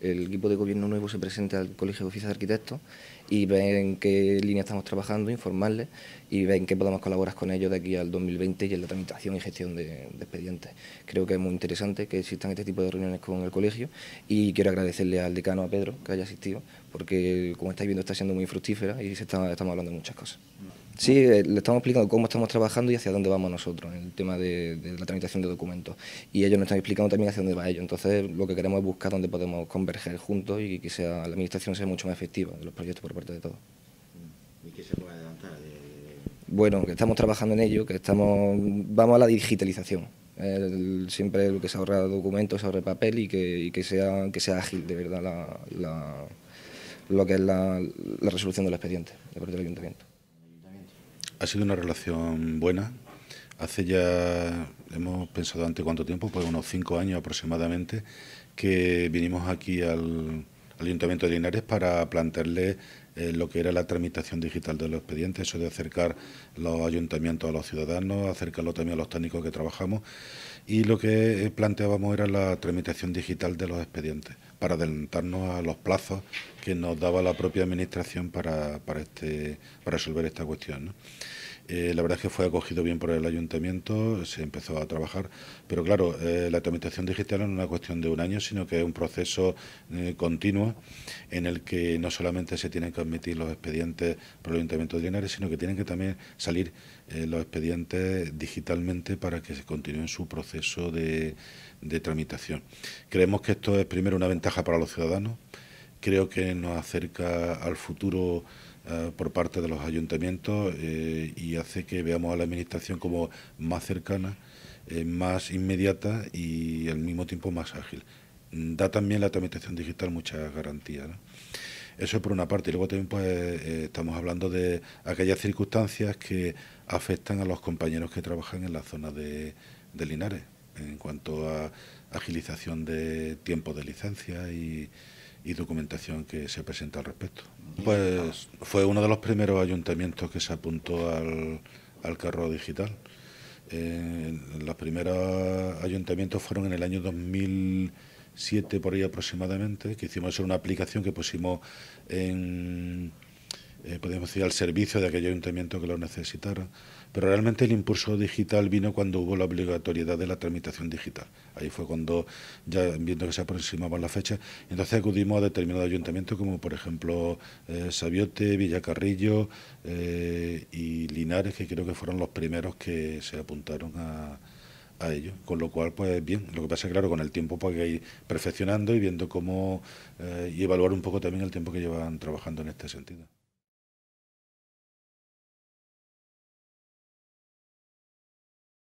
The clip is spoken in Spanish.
el equipo de gobierno nuevo se presenta al Colegio de Oficios de Arquitectos y ver en qué línea estamos trabajando, informarles y ver en qué podemos colaborar con ellos de aquí al 2020 y en la tramitación y gestión de, expedientes. Creo que es muy interesante que existan este tipo de reuniones con el colegio y quiero agradecerle al decano, a Pedro, que haya asistido, porque como estáis viendo está siendo muy fructífera y se estamos hablando de muchas cosas. Sí, eh, le estamos explicando cómo estamos trabajando y hacia dónde vamos nosotros en el tema de, la tramitación de documentos. Y ellos nos están explicando también hacia dónde va ellos. Entonces, lo que queremos es buscar dónde podemos converger juntos y que sea, la administración sea mucho más efectiva en los proyectos por parte de todos. ¿Y qué se puede adelantar? Bueno, que estamos trabajando en ello, que estamos vamos a la digitalización. siempre lo que se ahorra documentos, se ahorra papel y que, sea, que sea ágil, de verdad, lo que es la, la resolución del expediente de parte del ayuntamiento. Ha sido una relación buena. Hace ya, hemos pensado ante cuánto tiempo, pues unos cinco años aproximadamente, que vinimos aquí al, al Ayuntamiento de Linares para plantearle eh, lo que era la tramitación digital de los expedientes, eso de acercar los ayuntamientos a los ciudadanos, acercarlo también a los técnicos que trabajamos y lo que eh, planteábamos era la tramitación digital de los expedientes para adelantarnos a los plazos que nos daba la propia Administración para, este, para resolver esta cuestión. Eh, la verdad es que fue acogido bien por el ayuntamiento, se empezó a trabajar, pero claro, la tramitación digital no es una cuestión de un año, sino que es un proceso continuo en el que no solamente se tiene que admitir los expedientes por el Ayuntamiento de sino que tienen que también salir eh, los expedientes digitalmente para que se continúen su proceso de, tramitación. Creemos que esto es primero una ventaja para los ciudadanos, creo que nos acerca al futuro eh, por parte de los ayuntamientos eh, y hace que veamos a la Administración como más cercana, más inmediata y al mismo tiempo más ágil. Da también la tramitación digital muchas garantías. ¿no? Eso por una parte. Y luego también pues, eh, estamos hablando de aquellas circunstancias que afectan a los compañeros que trabajan en la zona de, Linares, en cuanto a agilización de tiempo de licencia y, documentación que se presenta al respecto. Pues fue uno de los primeros ayuntamientos que se apuntó al, carro digital. Eh, los primeros ayuntamientos fueron en el año 2000 ...siete por ahí aproximadamente, que hicimos una aplicación que pusimos en, eh, podemos decir, al servicio de aquel ayuntamiento que lo necesitara. Pero realmente el impulso digital vino cuando hubo la obligatoriedad de la tramitación digital. Ahí fue cuando, ya viendo que se aproximaba la fecha. entonces acudimos a determinados ayuntamientos como por ejemplo eh, Sabiote, Villacarrillo eh, y Linares, que creo que fueron los primeros que se apuntaron a, a ello. Con lo cual, pues bien, lo que pasa, es claro, con el tiempo pues, que ir perfeccionando y viendo cómo eh, y evaluar un poco también el tiempo que llevan trabajando en este sentido.